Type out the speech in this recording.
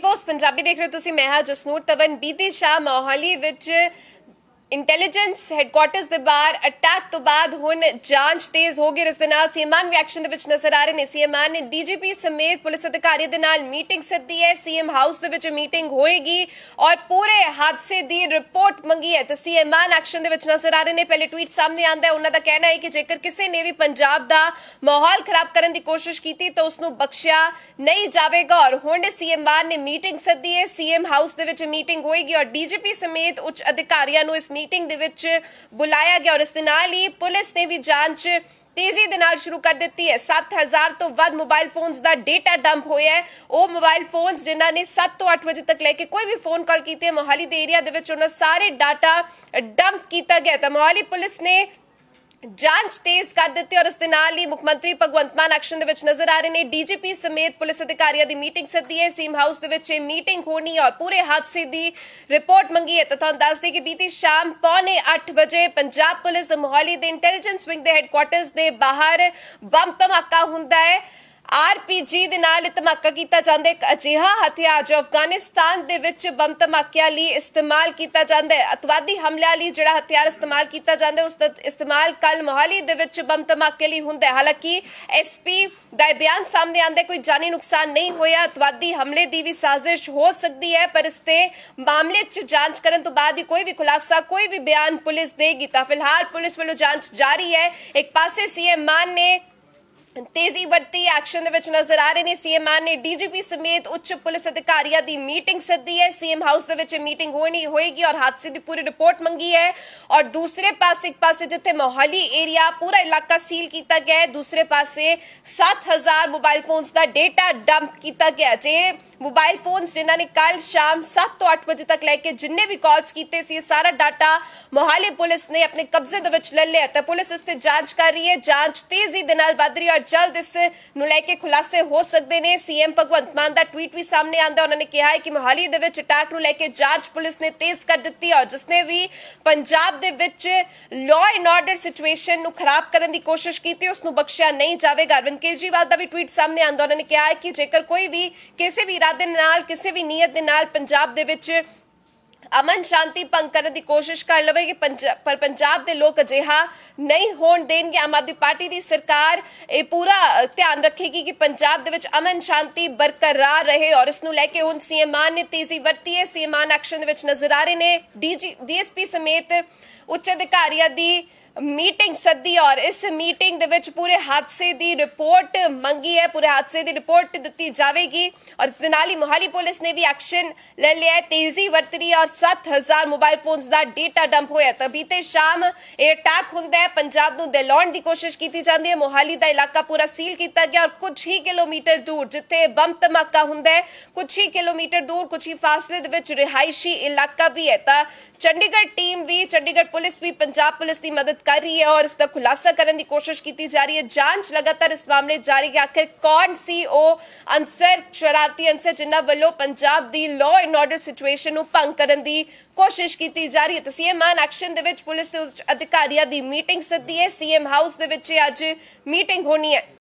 ਬੋਸ ਪੰਜਾਬੀ ਦੇਖ ਰਹੇ ਤੁਸੀਂ ਮੈਂ ਹਾਂ ਜਸਨੂਰ ਤਵਨ ਬੀਤੀ ਸ਼ਾ ਮੋਹਾਲੀ ਵਿੱਚ ਇੰਟੈਲੀਜੈਂਸ ਹੈੱਡਕੁਆਰਟਰਸ ਦੇ ਬਾਹਰ ਅਟੈਕ ਤੋਂ ਬਾਅਦ ਹੁਣ ਜਾਂਚ ਤੇਜ਼ ਹੋ ਗਈ ਇਸ ਦੇ ਨਾਲ ਸੀਐਮਆਨ ਰਿਐਕਸ਼ਨ ਐਕਸ਼ਨ ਦੇ ਵਿੱਚ ਨਜ਼ਰ ਆ ਰਹੇ ਨੇ ਸੀਐਮਆਨ ਨੇ ਡੀਜੀਪੀ ਸਮੇਤ ਪੁਲਿਸ ਅਧਿਕਾਰੀ ਦੇ ਨਾਲ ਮੀਟਿੰਗ ਸੱਦੀ ਹੈ ਸੀਐਮ ਹਾਊਸ ਦੇ ਵਿੱਚ ਮੀਟਿੰਗ ਹੋਏਗੀ ਔਰ ਪੂਰੇ ਹਾਦਸੇ ਦੀ ਰਿਪੋਰਟ ਮੰਗੀ ਹੈ ਤਾਂ ਸੀਐਮਆਨ ਐਕਸ਼ਨ ਦੇ ਵਿੱਚ ਨਜ਼ਰ ਆ ਰਹੇ ਨੇ ਪਹਿਲੇ ਟਵੀਟ ਸਾਹਮਣੇ ਆਂਦਾ ਹੈ ਉਹਨਾਂ ਦਾ ਕਹਿਣਾ ਹੈ ਕਿ ਜੇਕਰ ਕਿਸੇ ਨੇ ਵੀ ਪੰਜਾਬ ਦਾ ਮਾਹੌਲ ਖਰਾਬ ਕਰਨ ਦੀ ਕੋਸ਼ਿਸ਼ ਕੀਤੀ ਤਾਂ ਉਸ ਨੂੰ ਬਖਸ਼ਿਆ ਨਹੀਂ ਜਾਵੇਗਾ ਔਰ ਹੁਣ ਸੀਐਮਆਨ ਨੇ ਮੀਟਿੰਗ ਸੱਦੀ ਹੈ ਸੀਐਮ ਹਾਊਸ ਦੇ ਵਿੱਚ ਮੀਟਿੰਗ ਹੋਏਗੀ ਔਰ ਡੀਜੀਪੀ ਸਮੇਤ ਉੱਚ ਅਧਿਕਾਰੀਆਂ ਨੂੰ ਇਸ ਮੀਟਿੰਗ ਦੇ ਵਿੱਚ ਬੁਲਾਇਆ ਗਿਆ ਔਰ ਇਸ ਦੇ ਨਾਲ ਹੀ ਪੁਲਿਸ ਨੇ ਵੀ ਜਾਂਚ ਤੇਜ਼ੀ ਦੇ ਨਾਲ ਸ਼ੁਰੂ ਕਰ ਦਿੱਤੀ ਹੈ 7000 ਤੋਂ ਵੱਧ ਮੋਬਾਈਲ ਫੋਨਸ ਦਾ ਡਾਟਾ ਡੰਪ ਹੋਇਆ ਹੈ ਉਹ ਮੋਬਾਈਲ ਫੋਨਸ ਜਿਨ੍ਹਾਂ ਨੇ 7 ਤੋਂ 8 ਵਜੇ ਤੱਕ ਲੈ ਕੇ ਕੋਈ ਵੀ ਫੋਨ ਕਾਲ ਕੀਤੇ ਮੋਹਾਲੀ ਦੇ ਏਰੀਆ ਦੇ ਵਿੱਚ ਉਹਨਾਂ ਸਾਰੇ ਡਾਟਾ ਡੰਪ ਕੀਤਾ ਗਿਆ ਤਾਂ ਮੋਹਾਲੀ ਪੁਲਿਸ ਨੇ ਜਾਂਚ ਤੇਜ਼ ਕਰ ਦਿੱਤੀ ਔਰ ਇਸ ਦੇ ਨਾਲ ਹੀ ਮੁੱਖ ਮੰਤਰੀ ਭਗਵੰਤ ਮਾਨ ਐਕਸ਼ਨ ਦੇ ਵਿੱਚ ਨਜ਼ਰ ਆ ਰਹੇ ਨੇ ਡੀਜੀਪੀ ਸਮੇਤ ਪੁਲਿਸ ਅਧਿਕਾਰੀਆਂ ਦੀ ਮੀਟਿੰਗ ਸੱਦੀ ਹੈ ਸੀਮ ਹਾਊਸ ਦੇ ਵਿੱਚ ਇਹ ਮੀਟਿੰਗ ਹੋਣੀ ਔਰ ਪੂਰੇ ਹਾਦਸੇ ਦੀ ਰਿਪੋਰਟ ਮੰਗੀ ਹੈ ਤਾਂ ਤੁਹਾਨੂੰ ਦੱਸ ਦੇ ਕਿ ਬੀਤੀ ਸ਼ਾਮ ਪੌਣੇ 8 ਵਜੇ ਪੰਜਾਬ ਪੁਲਿਸ ਦੇ ਮੋਹਾਲੀ ਦੇ ਇੰਟੈਲੀਜੈਂਸ ਵਿੰਗ ਦੇ ਹੈੱਡਕੁਆਰਟਰਸ ਦੇ ਬਾਹਰ ਬੰਬ ਧਮਾਕਾ ਹੁੰਦਾ ਹੈ ਆਰਪੀਜੀ ਦੇ ਨਾਲ ਧਮਾਕਾ ਕੀਤਾ ਜਾਂਦਾ ਇੱਕ ਅਜਿਹਾ ਹਥਿਆਰ ਜੋ ਅਫਗਾਨਿਸਤਾਨ ਦੇ ਵਿੱਚ ਬੰਬ ਧਮਾਕਿਆਂ ਲਈ ਇਸਤੇਮਾਲ ਕੀਤਾ ਜਾਂਦਾ ਹੈ ਅਤਵਾਦੀ ਹਮਲਿਆਂ ਲਈ ਜਿਹੜਾ ਹਥਿਆਰ ਇਸਤੇਮਾਲ ਕੀਤਾ ਜਾਂਦਾ ਉਸ ਦਾ ਇਸਤੇਮਾਲ ਕੱਲ ਮੋਹਾਲੀ ਦੇ ਵਿੱਚ ਬੰਬ ਧਮਾਕੇ ਲਈ ਹੁੰਦਾ ਹੈ ਹਾਲਾਂਕਿ ਐਸਪੀ ਦਾ ਬਿਆਨ ਸਾਹਮਣੇ ਆਂਦੇ ਕੋਈ ਜਾਨੀ ਨੁਕਸਾਨ ਨਹੀਂ ਹੋਇਆ ਅਤਵਾਦੀ ਹਮਲੇ ਦੀ ਵੀ ਸਾਜ਼ਿਸ਼ ਹੋ ਸਕਦੀ ਹੈ ਪਰ ਇਸ ਤੇ ਮਾਮਲੇ 'ਚ ਜਾਂਚ ਕਰਨ ਤੋਂ ਬਾਅਦ ਹੀ ਕੋਈ ਵੀ ਖੁਲਾਸਾ ਕੋਈ ਵੀ ਬਿਆਨ ਪੁਲਿਸ ਦੇਗੀ ਤਾਂ ਫਿਲਹਾਲ ਪੁਲਿਸ ਵੱਲੋਂ ਜਾਂਚ ਜਾਰੀ ਹੈ ਇੱਕ ਪਾਸੇ ਸੀਐਮ ਮਾਨ ਨੇ ਤੇਜ਼ੀ ਵਰਤੀ ਐਕਸ਼ਨ ਦੇ ਵਿੱਚ ਨਜ਼ਰ ਆ ਰਹੇ ਨੇ ਸੀਐਮ ਆਰ ਨੇ ਡੀਜੀਪੀ ਸਮੇਤ ਉੱਚ ਪੁਲਿਸ ਅਧਿਕਾਰੀਆਂ ਦੀ ਮੀਟਿੰਗ ਸੱਦੀ ਹੈ ਸੀਐਮ ਹਾਊਸ ਦੇ ਵਿੱਚ ਮੀਟਿੰਗ ਹੋਣੀ ਹੋਏਗੀ ਔਰ ਹਾਦਸੇ ਦੀ ਪੂਰੀ ਰਿਪੋਰਟ ਮੰਗੀ ਹੈ ਔਰ ਦੂਸਰੇ ਪਾਸੇ ਇੱਕ ਪਾਸੇ ਜਿੱਥੇ ਮੋਹਾਲੀ ਏਰੀਆ ਪੂਰਾ ਇਲਾਕਾ ਸੀਲ ਕੀਤਾ ਗਿਆ ਹੈ ਦੂਸਰੇ ਪਾਸੇ 7000 ਮੋਬਾਈਲ ਫੋਨਸ ਦਾ ਡਾਟਾ ਡੰਪ ਕੀਤਾ ਗਿਆ ਜੇ ਮੋਬਾਈਲ ਫੋਨਸ ਜਿਨ੍ਹਾਂ ਨੇ ਕੱਲ ਸ਼ਾਮ 7 ਤੋਂ 8 ਵਜੇ ਤੱਕ ਲੈ ਕੇ ਜਿੰਨੇ ਵੀ ਕਾਲਸ ਕੀਤੇ ਸੀ ਸਾਰਾ ਡਾਟਾ ਮੋਹਾਲੀ ਪੁਲਿਸ ਨੇ ਆਪਣੇ ਕਬਜ਼ੇ ਦੇ ਵਿੱਚ ਲੈ ਲਿਆ ਤਾਂ ਪੁਲਿਸ ਇਸ ਤੇ ਜਾਂਚ ਕਰ ਰਹੀ ਹੈ ਜਾਂਚ ਤੇਜ਼ੀ ਦੇ ਨਾਲ ਵਧ ਰਹੀ ਹੈ ਜਲਦ ਇਸ ਨੂੰ ਲੈ ਕੇ ਖੁਲਾਸੇ ਹੋ ਸਕਦੇ ਨੇ ਸੀਐਮ ਭਗਵੰਤ ਮਾਨ ਦਾ ਟਵੀਟ ਵੀ ਸਾਹਮਣੇ ਆਂਦਾ ਉਹਨਾਂ ਨੇ ਕਿਹਾ ਹੈ ਕਿ ਮਹਾਲੀ ਦੇ ਵਿੱਚ ਅਟੈਕ ਨੂੰ ਲੈ ਕੇ ਜਾਂਚ ਪੁਲਿਸ ਨੇ ਤੇਜ਼ ਕਰ ਦਿੱਤੀ ਔਰ ਜਿਸ ਨੇ ਵੀ ਪੰਜਾਬ ਦੇ ਵਿੱਚ ਲਾਅ ਐਂਡ ਆਰਡਰ ਸਿਚੁਏਸ਼ਨ ਨੂੰ ਖਰਾਬ ਕਰਨ ਦੀ ਕੋਸ਼ਿਸ਼ ਕੀਤੀ ਉਸ ਨੂੰ ਬਖਸ਼ਿਆ ਨਹੀਂ ਜਾਵੇਗਾ ਅਰਵਿੰਦ ਕੇਜਰੀਵਾਲ ਦਾ ਵੀ ਟਵੀਟ ਸਾਹਮਣੇ ਆਂਦਾ ਉਹਨਾਂ ਨੇ ਕਿਹਾ ਹੈ ਕਿ ਜੇਕਰ ਕੋਈ ਵੀ ਕਿਸੇ ਵੀ ਇਰਾਦੇ ਨਾਲ ਕਿਸੇ ਵੀ ਨੀਅਤ ਦੇ ਨਾਲ ਪੰਜਾਬ ਦੇ ਵਿੱਚ ਅਮਨ ਸ਼ਾਂਤੀ ਭੰਗ ਕਰਨ ਦੀ ਕੋਸ਼ਿਸ਼ ਕਰ ਲਵੇਗੀ ਪਰ ਪੰਜਾਬ ਦੇ ਲੋਕ ਅਜਿਹਾ ਨਹੀਂ ਹੋਣ ਦੇਣਗੇ ਆਮ ਆਦਮੀ ਪਾਰਟੀ ਦੀ ਸਰਕਾਰ ਇਹ ਪੂਰਾ ਧਿਆਨ ਰੱਖੇਗੀ ਕਿ ਪੰਜਾਬ ਦੇ ਵਿੱਚ ਅਮਨ ਸ਼ਾਂਤੀ ਬਰਕਰਾਰ ਰਹੇ ਔਰ ਇਸ ਨੂੰ ਲੈ ਕੇ ਹੁਣ ਸੀਐਮਾਨ ਨੇ ਤੇਜ਼ੀ ਵਰਤੀ ਹੈ ਸੀਐਮਾਨ ਐਕਸ਼ਨ ਦੇ ਵਿੱਚ ਨਜ਼ਰ ਆ ਰਹੇ ਨੇ ਡੀਜੀ ਡੀਐਸਪੀ ਸਮੇਤ ਉੱਚ ਅਧਿਕਾਰੀਆਂ ਦੀ ਮੀਟਿੰਗ ਸੱਦੀ ਔਰ ਇਸ ਮੀਟਿੰਗ ਦੇ ਵਿੱਚ ਪੂਰੇ ਹਾਦਸੇ ਦੀ ਰਿਪੋਰਟ ਮੰਗੀ ਹੈ ਪੂਰੇ ਹਾਦਸੇ ਦੀ ਰਿਪੋਰਟ ਦਿੱਤੀ ਜਾਵੇਗੀ ਔਰ ਇਸ ਦੇ ਨਾਲ ਹੀ ਮੋਹਾਲੀ ਪੁਲਿਸ ਨੇ ਵੀ ਐਕਸ਼ਨ ਲੈ ਲਿਆ ਤੇਜ਼ੀ ਵਰਤਰੀ ਔਰ 7000 ਮੋਬਾਈਲ ਫੋਨਸ ਦਾ ਡਾਟਾ ਡੰਪ ਹੋਇਆ ਤਾਂ ਬੀਤੇ ਸ਼ਾਮ ਇਹ ਅਟੈਕ ਹੁੰਦਾ ਹੈ ਪੰਜਾਬ ਨੂੰ ਦਿਲਾਉਣ ਦੀ ਕੋਸ਼ਿਸ਼ ਕੀਤੀ ਜਾਂਦੀ ਹੈ ਮੋਹਾਲੀ ਦਾ ਇਲਾਕਾ ਪੂਰਾ ਸੀਲ ਕੀਤਾ ਗਿਆ ਔਰ ਕੁਝ ਹੀ ਕਿਲੋਮੀਟਰ ਦੂਰ ਜਿੱਥੇ ਬੰਬ ਧਮਾਕਾ ਹੁੰਦਾ ਹੈ ਕੁਝ ਹੀ ਕਿਲੋਮੀਟਰ ਦੂਰ ਕੁਝ ਹੀ ਫਾਸਲੇ ਦੇ ਵਿੱਚ ਰਿਹਾਇਸ਼ੀ ਇਲਾਕਾ ਵੀ ਹੈ ਤਾਂ ਚੰਡੀਗੜ੍ਹ ਟੀਮ ਵੀ ਚੰਡੀਗੜ੍ਹ ਪੁਲਿਸ ਵੀ ਪੰਜਾਬ ਪੁਲਿਸ ਦੀ ਮਦਦ ਕਰ ਰਹੀ ਹੈ ਔਰ ਇਸ ਦਾ ਖੁਲਾਸਾ ਕਰਨ ਦੀ ਕੋਸ਼ਿਸ਼ ਕੀਤੀ ਜਾ ਰਹੀ ਹੈ ਜਾਂਚ ਲਗਾਤਾਰ ਇਸ ਮਾਮਲੇ ਜਾਰੀ ਹੈ ਆਖਿਰ ਕੌਣ ਸੀ ਉਹ ਅਨਸਰ ਸ਼ਰਾਰਤੀ ਅਨਸਰ ਜਿੰਨਾ ਵੱਲੋਂ ਪੰਜਾਬ ਦੀ ਲਾਅ ਐਂਡ ਆਰਡਰ ਸਿਚੁਏਸ਼ਨ ਨੂੰ ਭੰਗ ਕਰਨ ਦੀ ਕੋਸ਼ਿਸ਼ ਕੀਤੀ ਜਾ ਰਹੀ ਹੈ ਤੇ ਸੀਐਮ ਆਨ ਐਕਸ਼ਨ ਦੇ ਵਿੱਚ ਪੁਲਿਸ ਦੇ ਅਧਿਕਾਰੀਆਂ ਦੀ ਮੀਟਿੰਗ ਸੱਦੀ ਹੈ ਸੀਐਮ ਹਾਊਸ ਦੇ ਵਿੱਚ ਅੱਜ ਮੀਟਿੰਗ ਹੋਣੀ ਹੈ